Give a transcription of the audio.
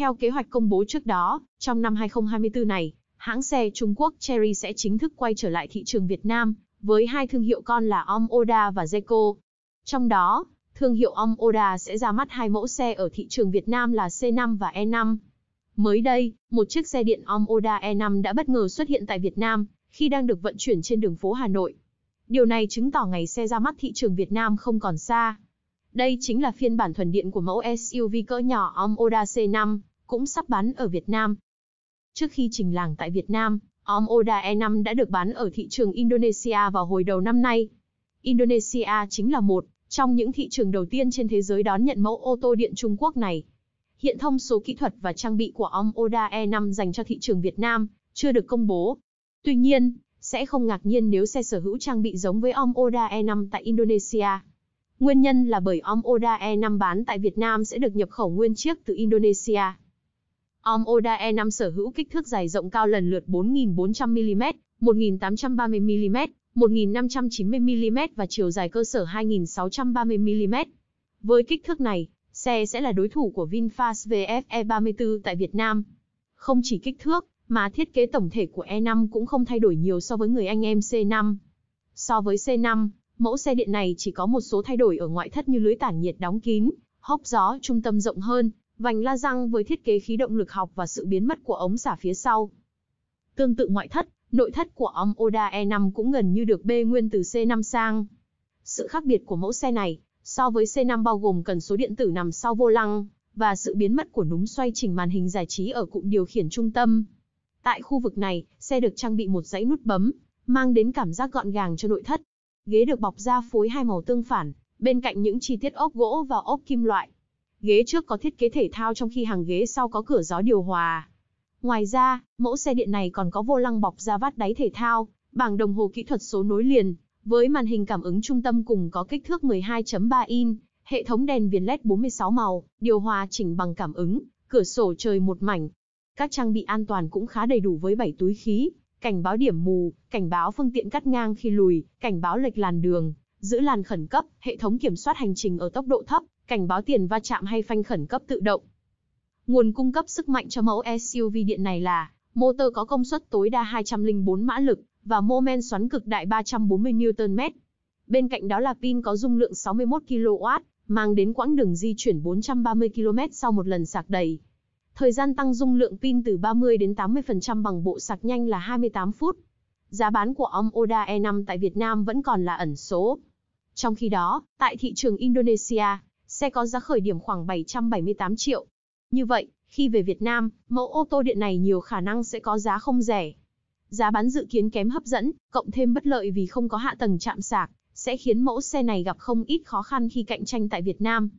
Theo kế hoạch công bố trước đó, trong năm 2024 này, hãng xe Trung Quốc Cherry sẽ chính thức quay trở lại thị trường Việt Nam, với hai thương hiệu con là Om Oda và Zeco. Trong đó, thương hiệu Om Oda sẽ ra mắt hai mẫu xe ở thị trường Việt Nam là C5 và E5. Mới đây, một chiếc xe điện Om Oda E5 đã bất ngờ xuất hiện tại Việt Nam, khi đang được vận chuyển trên đường phố Hà Nội. Điều này chứng tỏ ngày xe ra mắt thị trường Việt Nam không còn xa. Đây chính là phiên bản thuần điện của mẫu SUV cỡ nhỏ Om Oda C5 cũng sắp bán ở Việt Nam. Trước khi trình làng tại Việt Nam, Om Oda E5 đã được bán ở thị trường Indonesia vào hồi đầu năm nay. Indonesia chính là một trong những thị trường đầu tiên trên thế giới đón nhận mẫu ô tô điện Trung Quốc này. Hiện thông số kỹ thuật và trang bị của Om Oda E5 dành cho thị trường Việt Nam chưa được công bố. Tuy nhiên, sẽ không ngạc nhiên nếu xe sở hữu trang bị giống với Om Oda E5 tại Indonesia. Nguyên nhân là bởi Om Oda E5 bán tại Việt Nam sẽ được nhập khẩu nguyên chiếc từ Indonesia. Om Oda E5 sở hữu kích thước dài rộng cao lần lượt 4.400mm, 1.830mm, 1.590mm và chiều dài cơ sở 2.630mm. Với kích thước này, xe sẽ là đối thủ của VinFast VF E34 tại Việt Nam. Không chỉ kích thước, mà thiết kế tổng thể của E5 cũng không thay đổi nhiều so với người anh em C5. So với C5, mẫu xe điện này chỉ có một số thay đổi ở ngoại thất như lưới tản nhiệt đóng kín, hốc gió trung tâm rộng hơn, Vành la răng với thiết kế khí động lực học và sự biến mất của ống xả phía sau. Tương tự ngoại thất, nội thất của ống Oda E5 cũng gần như được bê nguyên từ C5 sang. Sự khác biệt của mẫu xe này so với C5 bao gồm cần số điện tử nằm sau vô lăng và sự biến mất của núm xoay chỉnh màn hình giải trí ở cụm điều khiển trung tâm. Tại khu vực này, xe được trang bị một dãy nút bấm, mang đến cảm giác gọn gàng cho nội thất. Ghế được bọc da phối hai màu tương phản, bên cạnh những chi tiết ốp gỗ và ốp kim loại ghế trước có thiết kế thể thao trong khi hàng ghế sau có cửa gió điều hòa. Ngoài ra, mẫu xe điện này còn có vô lăng bọc da vát đáy thể thao, bảng đồng hồ kỹ thuật số nối liền, với màn hình cảm ứng trung tâm cùng có kích thước 12.3 in, hệ thống đèn viền LED 46 màu, điều hòa chỉnh bằng cảm ứng, cửa sổ trời một mảnh. Các trang bị an toàn cũng khá đầy đủ với 7 túi khí, cảnh báo điểm mù, cảnh báo phương tiện cắt ngang khi lùi, cảnh báo lệch làn đường, giữ làn khẩn cấp, hệ thống kiểm soát hành trình ở tốc độ thấp, cảnh báo tiền va chạm hay phanh khẩn cấp tự động. Nguồn cung cấp sức mạnh cho mẫu SUV điện này là motor có công suất tối đa 204 mã lực và mô men xoắn cực đại 340 Nm. Bên cạnh đó là pin có dung lượng 61 kW, mang đến quãng đường di chuyển 430 km sau một lần sạc đầy. Thời gian tăng dung lượng pin từ 30 đến 80% bằng bộ sạc nhanh là 28 phút. Giá bán của ong Oda E5 tại Việt Nam vẫn còn là ẩn số. Trong khi đó, tại thị trường Indonesia, xe có giá khởi điểm khoảng 778 triệu. Như vậy, khi về Việt Nam, mẫu ô tô điện này nhiều khả năng sẽ có giá không rẻ. Giá bán dự kiến kém hấp dẫn, cộng thêm bất lợi vì không có hạ tầng chạm sạc, sẽ khiến mẫu xe này gặp không ít khó khăn khi cạnh tranh tại Việt Nam.